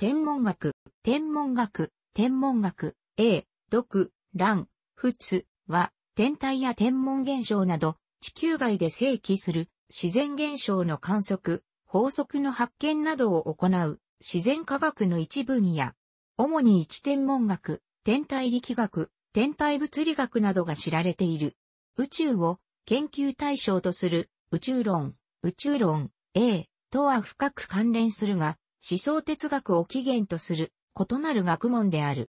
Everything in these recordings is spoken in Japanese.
天文学、天文学、天文学、A、読、乱、仏は、天体や天文現象など、地球外で生起する自然現象の観測、法則の発見などを行う自然科学の一分野。主に一天文学、天体力学、天体物理学などが知られている。宇宙を研究対象とする宇宙論、宇宙論、A とは深く関連するが、思想哲学を起源とする異なる学問である。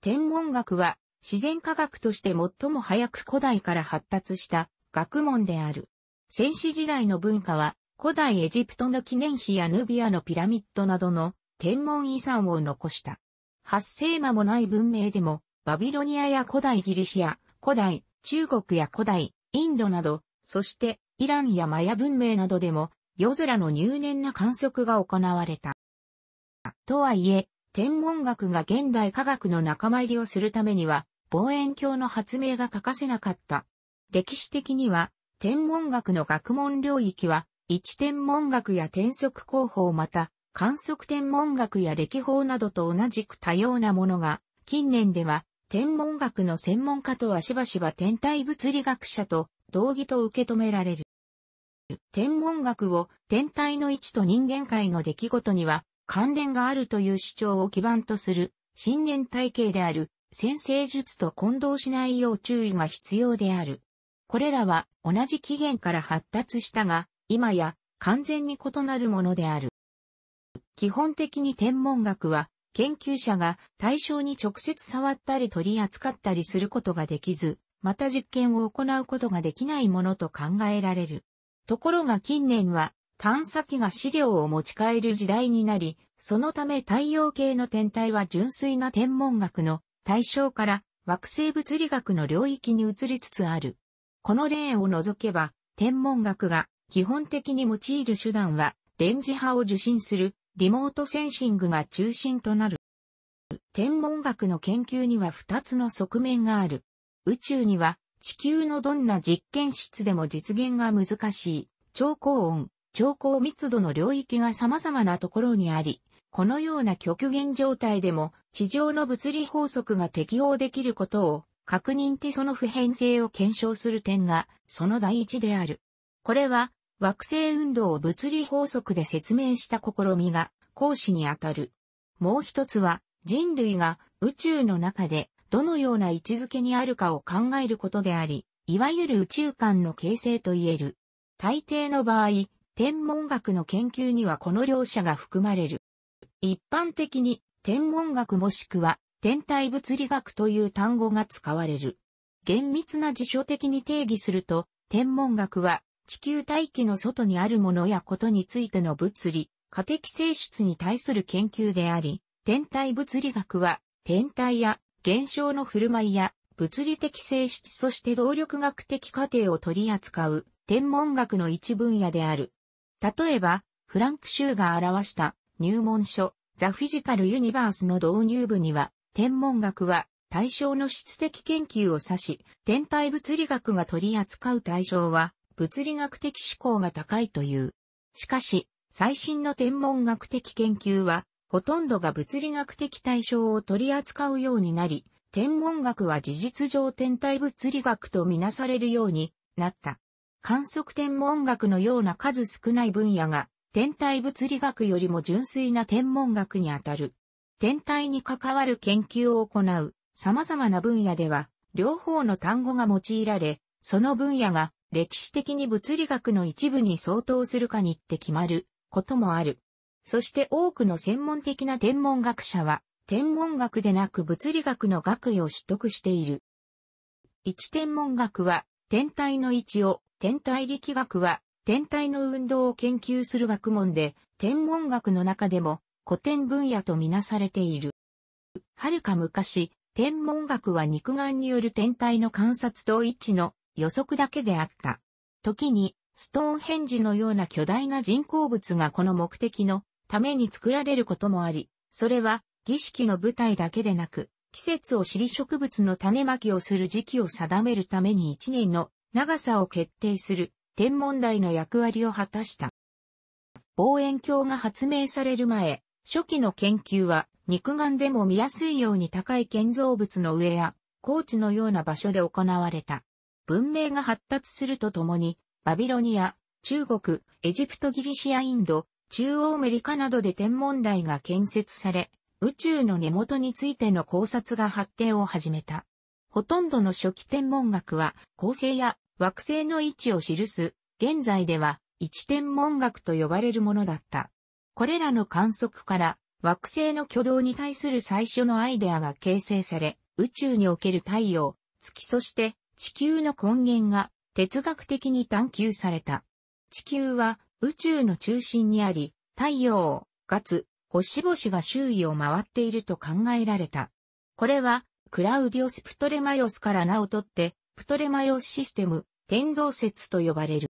天文学は自然科学として最も早く古代から発達した学問である。戦死時代の文化は古代エジプトの記念碑やヌビアのピラミッドなどの天文遺産を残した。発生間もない文明でもバビロニアや古代ギリシア、古代中国や古代インドなど、そしてイランやマヤ文明などでも夜空の入念な観測が行われた。とはいえ、天文学が現代科学の仲間入りをするためには、望遠鏡の発明が欠かせなかった。歴史的には、天文学の学問領域は、一天文学や転測工法また、観測天文学や歴法などと同じく多様なものが、近年では、天文学の専門家とはしばしば天体物理学者と同義と受け止められる。天文学を天体の位置と人間界の出来事には関連があるという主張を基盤とする信念体系である先生術と混同しないよう注意が必要である。これらは同じ起源から発達したが、今や完全に異なるものである。基本的に天文学は研究者が対象に直接触ったり取り扱ったりすることができず、また実験を行うことができないものと考えられる。ところが近年は探査機が資料を持ち帰る時代になり、そのため太陽系の天体は純粋な天文学の対象から惑星物理学の領域に移りつつある。この例を除けば、天文学が基本的に用いる手段は電磁波を受信するリモートセンシングが中心となる。天文学の研究には2つの側面がある。宇宙には地球のどんな実験室でも実現が難しい、超高温、超高密度の領域が様々なところにあり、このような極限状態でも地上の物理法則が適応できることを確認てその普遍性を検証する点がその第一である。これは惑星運動を物理法則で説明した試みが講師にあたる。もう一つは人類が宇宙の中でどのような位置づけにあるかを考えることであり、いわゆる宇宙観の形成と言える。大抵の場合、天文学の研究にはこの両者が含まれる。一般的に天文学もしくは天体物理学という単語が使われる。厳密な辞書的に定義すると、天文学は地球大気の外にあるものやことについての物理、過的性質に対する研究であり、天体物理学は天体や現象の振る舞いや物理的性質そして動力学的過程を取り扱う天文学の一分野である。例えば、フランク・シューが表した入門書、ザ・フィジカル・ユニバースの導入部には、天文学は対象の質的研究を指し、天体物理学が取り扱う対象は、物理学的思考が高いという。しかし、最新の天文学的研究は、ほとんどが物理学的対象を取り扱うようになり、天文学は事実上天体物理学とみなされるようになった。観測天文学のような数少ない分野が、天体物理学よりも純粋な天文学にあたる。天体に関わる研究を行う様々な分野では、両方の単語が用いられ、その分野が歴史的に物理学の一部に相当するかにって決まることもある。そして多くの専門的な天文学者は、天文学でなく物理学の学位を取得している。一天文学は、天体の位置を、天体力学は、天体の運動を研究する学問で、天文学の中でも古典分野とみなされている。はるか昔、天文学は肉眼による天体の観察と位置の予測だけであった。時に、ストーンヘンジのような巨大な人工物がこの目的のために作られることもあり、それは儀式の舞台だけでなく、季節を知り植物の種まきをする時期を定めるために一年の長さを決定する天文台の役割を果たした。望遠鏡が発明される前、初期の研究は肉眼でも見やすいように高い建造物の上や高地のような場所で行われた。文明が発達するとともに、バビロニア、中国、エジプトギリシアインド、中央アメリカなどで天文台が建設され、宇宙の根元についての考察が発展を始めた。ほとんどの初期天文学は、恒星や惑星の位置を記す、現在では、一天文学と呼ばれるものだった。これらの観測から、惑星の挙動に対する最初のアイデアが形成され、宇宙における太陽、月そして地球の根源が哲学的に探求された。地球は宇宙の中心にあり、太陽、ツ、星々が周囲を回っていると考えられた。これは、クラウディオス・プトレマヨスから名を取って、プトレマヨスシステム、天動説と呼ばれる。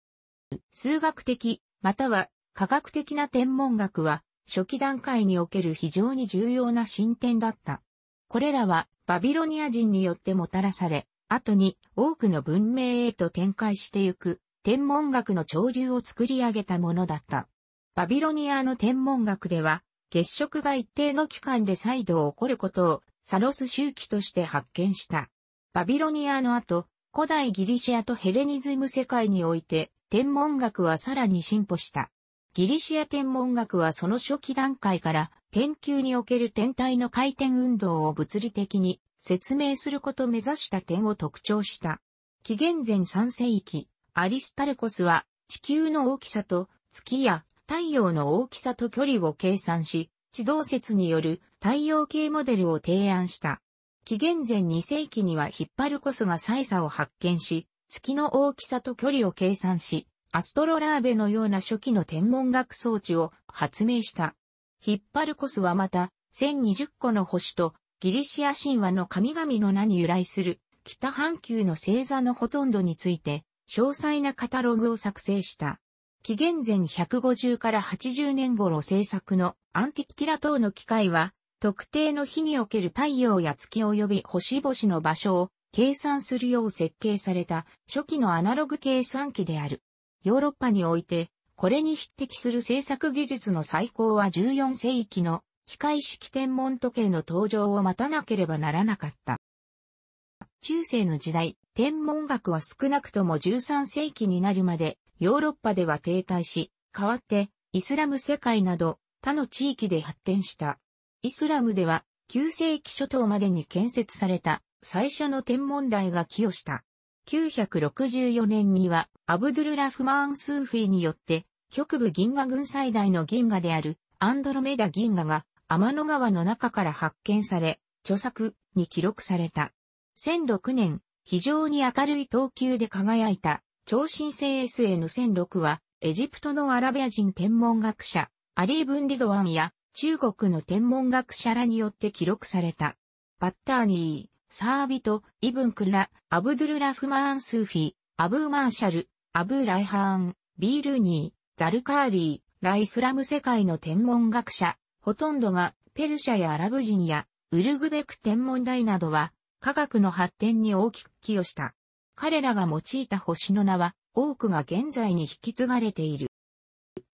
数学的、または科学的な天文学は、初期段階における非常に重要な進展だった。これらは、バビロニア人によってもたらされ、後に多くの文明へと展開してゆく天文学の潮流を作り上げたものだった。バビロニアの天文学では、月食が一定の期間で再度起こることをサロス周期として発見した。バビロニアの後、古代ギリシアとヘレニズム世界において天文学はさらに進歩した。ギリシア天文学はその初期段階から天球における天体の回転運動を物理的に説明することを目指した点を特徴した。紀元前3世紀、アリスタルコスは地球の大きさと月や太陽の大きさと距離を計算し、地動説による太陽系モデルを提案した。紀元前2世紀にはヒッパルコスが歳差を発見し、月の大きさと距離を計算し、アストロラーベのような初期の天文学装置を発明した。ヒッパルコスはまた、1020個の星とギリシア神話の神々の名に由来する北半球の星座のほとんどについて詳細なカタログを作成した。紀元前150から80年頃制作のアンティキティラ等の機械は、特定の日における太陽や月及び星々の場所を計算するよう設計された初期のアナログ計算機である。ヨーロッパにおいて、これに匹敵する制作技術の最高は14世紀の機械式天文時計の登場を待たなければならなかった。中世の時代、天文学は少なくとも13世紀になるまでヨーロッパでは停滞し、代わってイスラム世界など他の地域で発展した。イスラムでは9世紀初頭までに建設された最初の天文台が寄与した。964年にはアブドゥルラフマーン・スーフィーによって局部銀河群最大の銀河であるアンドロメダ銀河が天の川の中から発見され、著作に記録された。1006年、非常に明るい投球で輝いた、超新星 SN1006 は、エジプトのアラビア人天文学者、アリー・ブンディドワンや、中国の天文学者らによって記録された。バッターニー、サービト、イブンクラ、アブドゥルラフマーン・スーフィ、アブー・マーシャル、アブー・ライハーン、ビールニー、ザルカーリー、ライスラム世界の天文学者、ほとんどがペルシャやアラブ人やウルグベク天文台などは科学の発展に大きく寄与した。彼らが用いた星の名は、多くが現在に引き継がれている。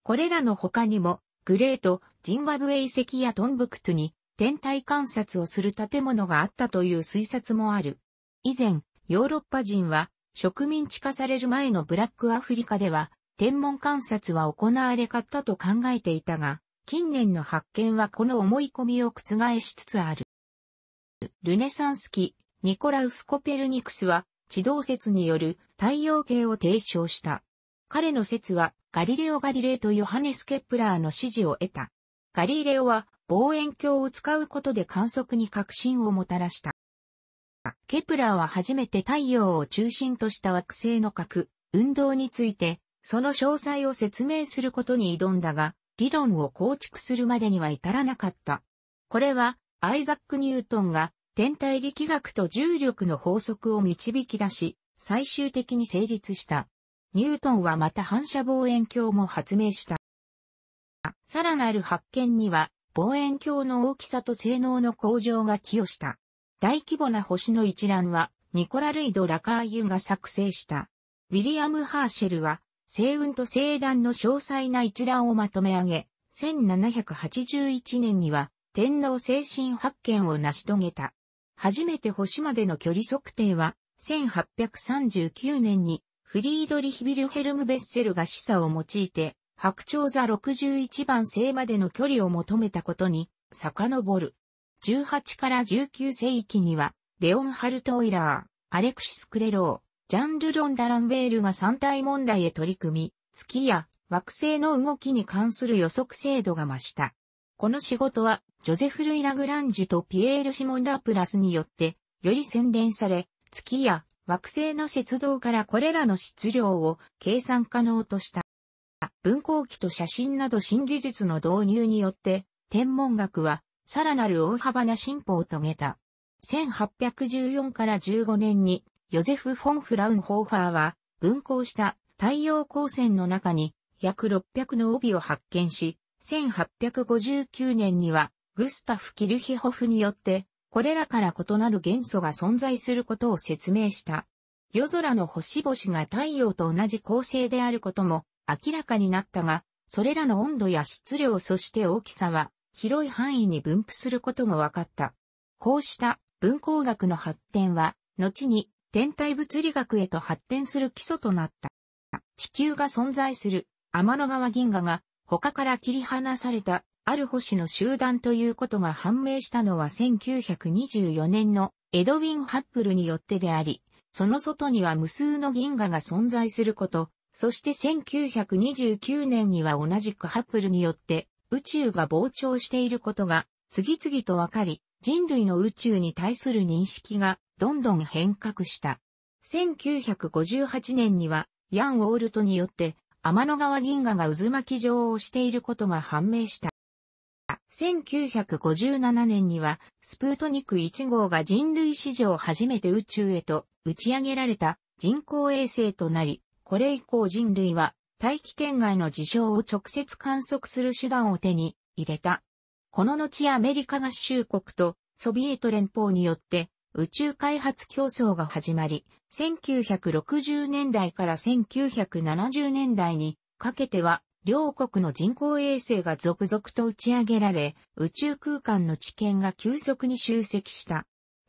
これらの他にも、グレート、ジンバブエ遺跡やトンブクトに天体観察をする建物があったという推察もある。以前、ヨーロッパ人は植民地化される前のブラックアフリカでは天文観察は行われかったと考えていたが、近年の発見はこの思い込みを覆しつつある。ルネサンス期、ニコラウス・コペルニクスは、地動説による太陽系を提唱した。彼の説は、ガリレオ・ガリレイとヨハネス・ケプラーの支持を得た。ガリレオは、望遠鏡を使うことで観測に革新をもたらした。ケプラーは初めて太陽を中心とした惑星の核、運動について、その詳細を説明することに挑んだが、理論を構築するまでには至らなかった。これは、アイザック・ニュートンが天体力学と重力の法則を導き出し、最終的に成立した。ニュートンはまた反射望遠鏡も発明した。さらなる発見には、望遠鏡の大きさと性能の向上が寄与した。大規模な星の一覧は、ニコラ・ルイド・ラカーユが作成した。ウィリアム・ハーシェルは、星雲と星団の詳細な一覧をまとめ上げ、1781年には、天皇精神発見を成し遂げた。初めて星までの距離測定は、1839年にフリードリヒ・ビルヘルム・ベッセルが示唆を用いて、白鳥座61番星までの距離を求めたことに、遡る。18から19世紀には、レオンハルト・オイラー、アレクシス・クレロー、ジャンル・ロンダ・ランベールが三体問題へ取り組み、月や惑星の動きに関する予測精度が増した。この仕事は、ジョゼフ・ルイ・ラグランジュとピエール・シモン・ラプラスによって、より洗練され、月や惑星の雪道からこれらの質量を計算可能とした。文光機と写真など新技術の導入によって、天文学はさらなる大幅な進歩を遂げた。1814から15年に、ヨゼフ・フォン・フラウンホーファーは、分光した太陽光線の中に約600の帯を発見し、1859年には、グスタフ・キルヒホフによって、これらから異なる元素が存在することを説明した。夜空の星々が太陽と同じ構成であることも明らかになったが、それらの温度や質量そして大きさは広い範囲に分布することも分かった。こうした分光学の発展は、後に天体物理学へと発展する基礎となった。地球が存在する天の川銀河が他から切り離された、ある星の集団ということが判明したのは1924年のエドウィン・ハッブルによってであり、その外には無数の銀河が存在すること、そして1929年には同じくハッブルによって宇宙が膨張していることが次々と分かり、人類の宇宙に対する認識がどんどん変革した。1958年にはヤン・ウォールトによって天の川銀河が渦巻き状をしていることが判明した。1957年には、スプートニク1号が人類史上初めて宇宙へと打ち上げられた人工衛星となり、これ以降人類は大気圏外の事象を直接観測する手段を手に入れた。この後アメリカ合衆国とソビエト連邦によって宇宙開発競争が始まり、1960年代から1970年代にかけては、両国の人工衛星が続々と打ち上げられ、宇宙空間の知見が急速に集積した。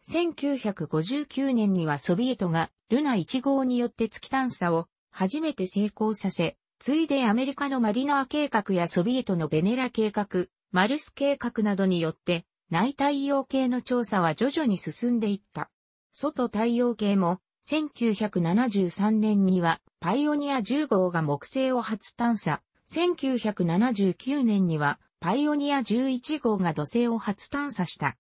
1959年にはソビエトがルナ1号によって月探査を初めて成功させ、ついでアメリカのマリナー計画やソビエトのベネラ計画、マルス計画などによって内太陽系の調査は徐々に進んでいった。外太陽系も1973年にはパイオニア10号が木星を初探査。1979年にはパイオニア11号が土星を初探査した。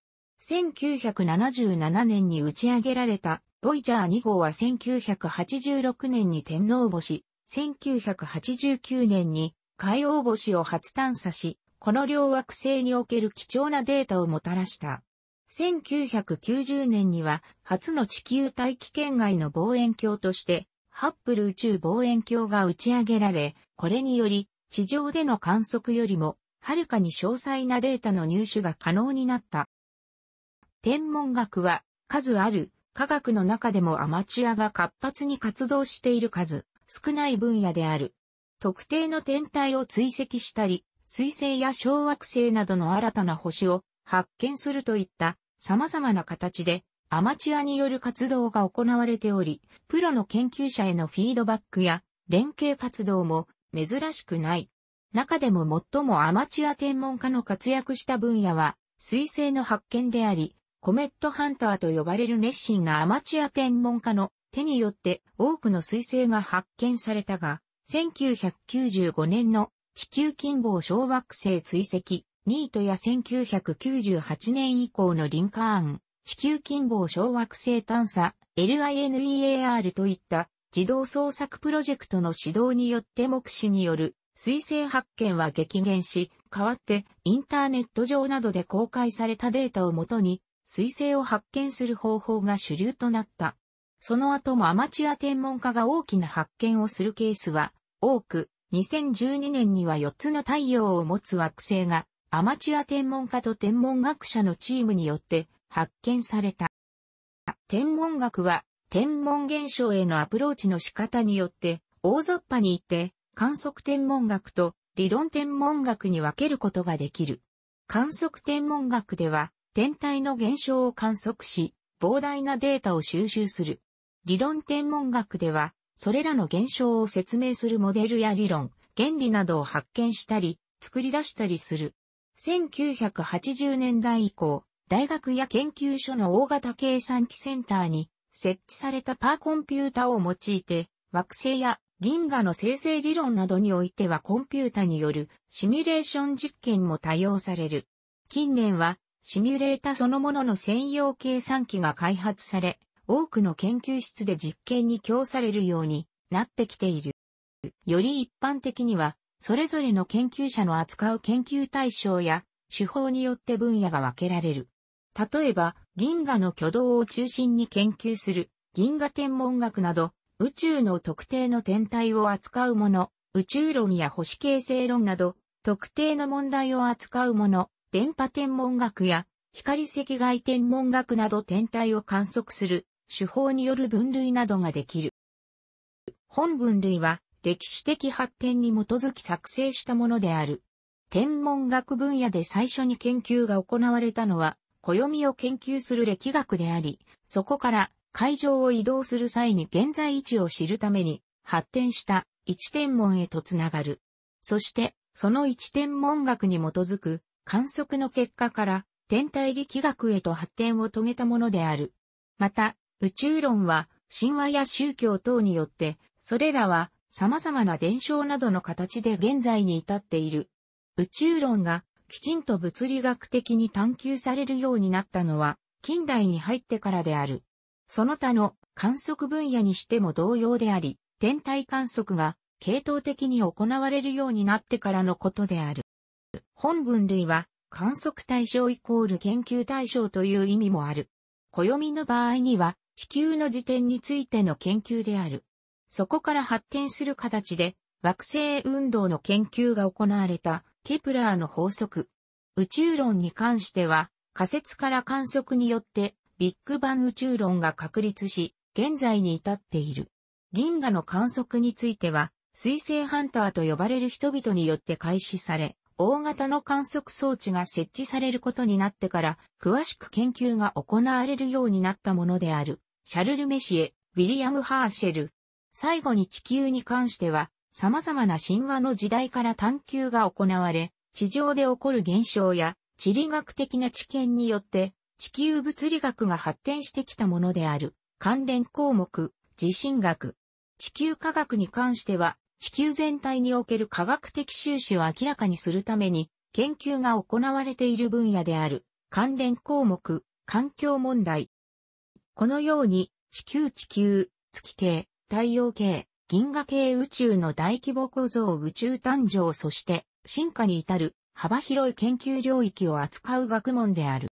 1977年に打ち上げられたボイジャー2号は1986年に天皇星、1989年に海王星を初探査し、この両惑星における貴重なデータをもたらした。1990年には初の地球大気圏外の望遠鏡として、ハッブル宇宙望遠鏡が打ち上げられ、これにより地上での観測よりも、はるかに詳細なデータの入手が可能になった。天文学は、数ある科学の中でもアマチュアが活発に活動している数、少ない分野である。特定の天体を追跡したり、水星や小惑星などの新たな星を発見するといった様々な形でアマチュアによる活動が行われており、プロの研究者へのフィードバックや連携活動も珍しくない。中でも最もアマチュア天文家の活躍した分野は、水星の発見であり、コメットハンターと呼ばれる熱心なアマチュア天文家の手によって多くの水星が発見されたが、1995年の地球近傍小惑星追跡、ニートや1998年以降のリンカーン、地球近傍小惑星探査、LINEAR といった自動創作プロジェクトの指導によって目視による水星発見は激減し、代わってインターネット上などで公開されたデータをもとに水星を発見する方法が主流となった。その後もアマチュア天文家が大きな発見をするケースは多く、2012年には4つの太陽を持つ惑星が、アマチュア天文家と天文学者のチームによって発見された。天文学は、天文現象へのアプローチの仕方によって、大雑把に言って、観測天文学と理論天文学に分けることができる。観測天文学では、天体の現象を観測し、膨大なデータを収集する。理論天文学では、それらの現象を説明するモデルや理論、原理などを発見したり、作り出したりする。1980年代以降、大学や研究所の大型計算機センターに設置されたパーコンピュータを用いて、惑星や銀河の生成理論などにおいてはコンピュータによるシミュレーション実験も多用される。近年はシミュレータそのものの専用計算機が開発され、多くの研究室で実験に供されるようになってきている。より一般的には、それぞれの研究者の扱う研究対象や手法によって分野が分けられる。例えば、銀河の挙動を中心に研究する銀河天文学など、宇宙の特定の天体を扱うもの、宇宙論や保守形成論など、特定の問題を扱うもの、電波天文学や光赤外天文学など天体を観測する手法による分類などができる。本分類は歴史的発展に基づき作成したものである。天文学分野で最初に研究が行われたのは、暦を研究する歴学であり、そこから会場を移動する際に現在位置を知るために発展した一天文へとつながる。そして、その一天文学に基づく観測の結果から天体力学へと発展を遂げたものである。また、宇宙論は神話や宗教等によって、それらは様々な伝承などの形で現在に至っている。宇宙論がきちんと物理学的に探求されるようになったのは近代に入ってからである。その他の観測分野にしても同様であり、天体観測が系統的に行われるようになってからのことである。本分類は観測対象イコール研究対象という意味もある。暦の場合には地球の時点についての研究である。そこから発展する形で惑星運動の研究が行われたケプラーの法則。宇宙論に関しては仮説から観測によってビッグバン宇宙論が確立し、現在に至っている。銀河の観測については、水星ハンターと呼ばれる人々によって開始され、大型の観測装置が設置されることになってから、詳しく研究が行われるようになったものである、シャルル・メシエ、ウィリアム・ハーシェル。最後に地球に関しては、様々な神話の時代から探求が行われ、地上で起こる現象や、地理学的な知見によって、地球物理学が発展してきたものである、関連項目、地震学。地球科学に関しては、地球全体における科学的収支を明らかにするために、研究が行われている分野である、関連項目、環境問題。このように、地球地球、月系、太陽系、銀河系宇宙の大規模構造宇宙誕生そして進化に至る幅広い研究領域を扱う学問である。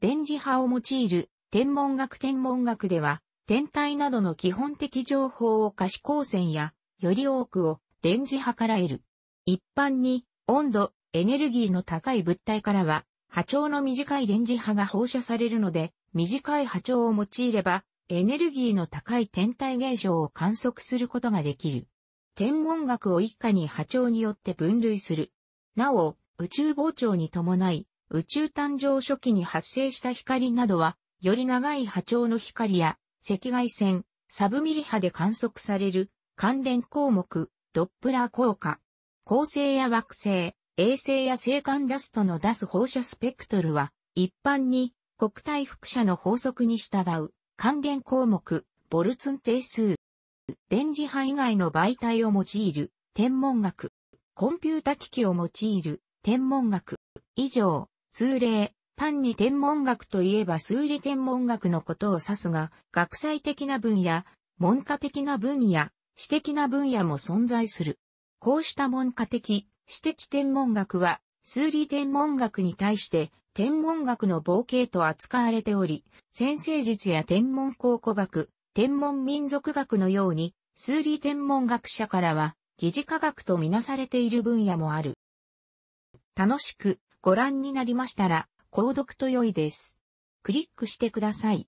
電磁波を用いる天文学天文学では天体などの基本的情報を可視光線やより多くを電磁波から得る。一般に温度、エネルギーの高い物体からは波長の短い電磁波が放射されるので、短い波長を用いれば、エネルギーの高い天体現象を観測することができる。天文学を一家に波長によって分類する。なお、宇宙膨張に伴い、宇宙誕生初期に発生した光などは、より長い波長の光や、赤外線、サブミリ波で観測される関連項目、ドップラー効果、恒星や惑星、衛星や星間ダストの出す放射スペクトルは、一般に国体副写の法則に従う関連項目、ボルツン定数。電磁波以外の媒体を用いる天文学。コンピュータ機器を用いる天文学。以上、通例、単に天文学といえば数理天文学のことを指すが、学際的な分野、文化的な分野、私的な分野も存在する。こうした文化的、私的天文学は、数理天文学に対して、天文学の冒険と扱われており、先生術や天文考古学、天文民族学のように、数理天文学者からは、疑似科学とみなされている分野もある。楽しくご覧になりましたら、購読と良いです。クリックしてください。